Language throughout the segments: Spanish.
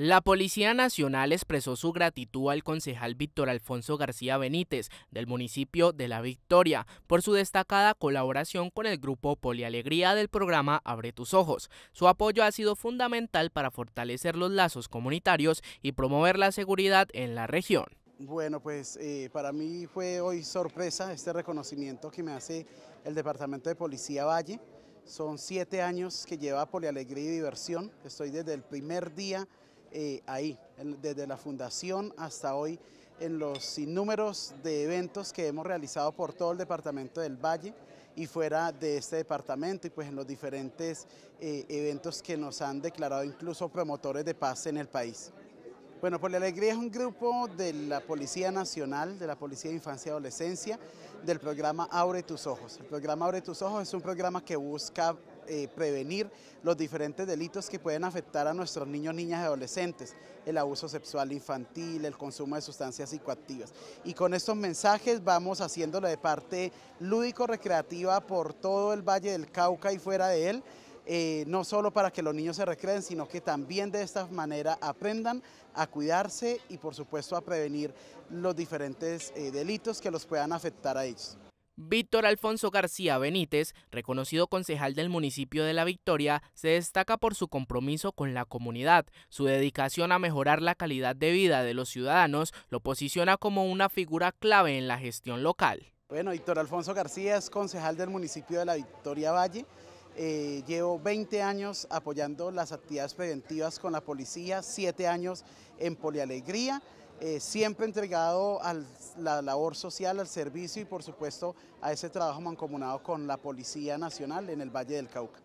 La Policía Nacional expresó su gratitud al concejal Víctor Alfonso García Benítez del municipio de La Victoria por su destacada colaboración con el grupo Polialegría del programa Abre tus Ojos. Su apoyo ha sido fundamental para fortalecer los lazos comunitarios y promover la seguridad en la región. Bueno, pues eh, para mí fue hoy sorpresa este reconocimiento que me hace el Departamento de Policía Valle. Son siete años que lleva Polialegría y Diversión. Estoy desde el primer día eh, ahí, desde la fundación hasta hoy, en los inúmeros de eventos que hemos realizado por todo el departamento del Valle y fuera de este departamento y pues en los diferentes eh, eventos que nos han declarado incluso promotores de paz en el país. Bueno, por la alegría es un grupo de la Policía Nacional, de la Policía de Infancia y Adolescencia, del programa Abre tus Ojos. El programa Abre tus Ojos es un programa que busca eh, prevenir los diferentes delitos que pueden afectar a nuestros niños, niñas y adolescentes, el abuso sexual infantil, el consumo de sustancias psicoactivas. Y con estos mensajes vamos haciéndolo de parte lúdico-recreativa por todo el Valle del Cauca y fuera de él. Eh, no solo para que los niños se recreen, sino que también de esta manera aprendan a cuidarse y por supuesto a prevenir los diferentes eh, delitos que los puedan afectar a ellos. Víctor Alfonso García Benítez, reconocido concejal del municipio de La Victoria, se destaca por su compromiso con la comunidad. Su dedicación a mejorar la calidad de vida de los ciudadanos lo posiciona como una figura clave en la gestión local. Bueno, Víctor Alfonso García es concejal del municipio de La Victoria Valle. Eh, llevo 20 años apoyando las actividades preventivas con la policía, 7 años en Polialegría, eh, siempre entregado a la labor social, al servicio y por supuesto a ese trabajo mancomunado con la Policía Nacional en el Valle del Cauca.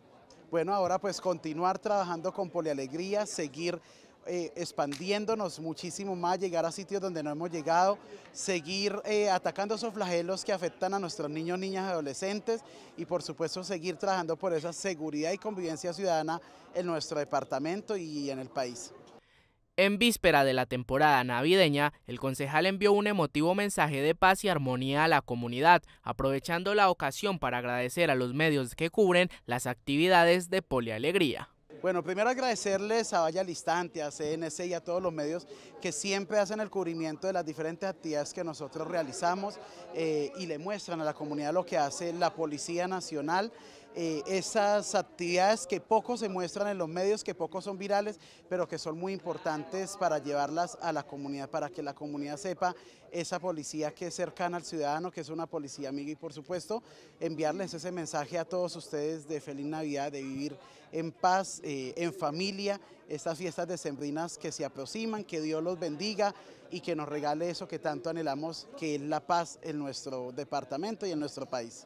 Bueno, ahora pues continuar trabajando con Polialegría, seguir eh, expandiéndonos muchísimo más, llegar a sitios donde no hemos llegado, seguir eh, atacando esos flagelos que afectan a nuestros niños, niñas, y adolescentes y por supuesto seguir trabajando por esa seguridad y convivencia ciudadana en nuestro departamento y en el país. En víspera de la temporada navideña, el concejal envió un emotivo mensaje de paz y armonía a la comunidad, aprovechando la ocasión para agradecer a los medios que cubren las actividades de Polialegría. Bueno, primero agradecerles a Vaya Listante, a CNC y a todos los medios que siempre hacen el cubrimiento de las diferentes actividades que nosotros realizamos eh, y le muestran a la comunidad lo que hace la Policía Nacional. Eh, esas actividades que poco se muestran en los medios, que poco son virales, pero que son muy importantes para llevarlas a la comunidad, para que la comunidad sepa esa policía que es cercana al ciudadano, que es una policía amiga y por supuesto enviarles ese mensaje a todos ustedes de feliz Navidad, de vivir en paz, eh, en familia, estas fiestas decembrinas que se aproximan, que Dios los bendiga y que nos regale eso que tanto anhelamos, que es la paz en nuestro departamento y en nuestro país.